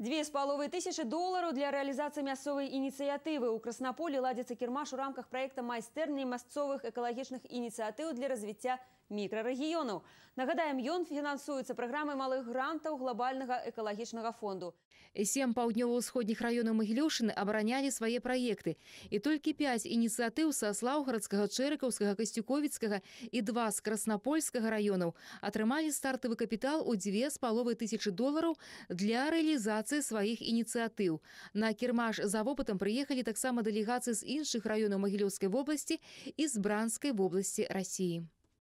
Две с половиной тысячи долларов для реализации мясовой инициативы У Краснополи ладится кірмаш в рамках проекта майстэрні мясцовых экалагічных инициатив для развития мікрарэгіёнаў. Нагадаем, ён фінансуецца программой малых грантаў глобальнага экалагічнага фонду. Сем паўднёва-ўсходніх раёнаў Магілёўшыны абаранялі свае праекты. І толькі пяць ініцыятыў са слаўгарадскага, чэрыкаўскага, касцюковіцкага и два с Краснопольского районов отримали стартовый капитал у две с половиной тысячи долларов для реализации працэс сваіх ініцыятыў. На кірмаш за вопытам прыехалі таксама дэлегацыі з іншых раёнаў Магілёўскай вобласці і з бранскай вобласці рассіі.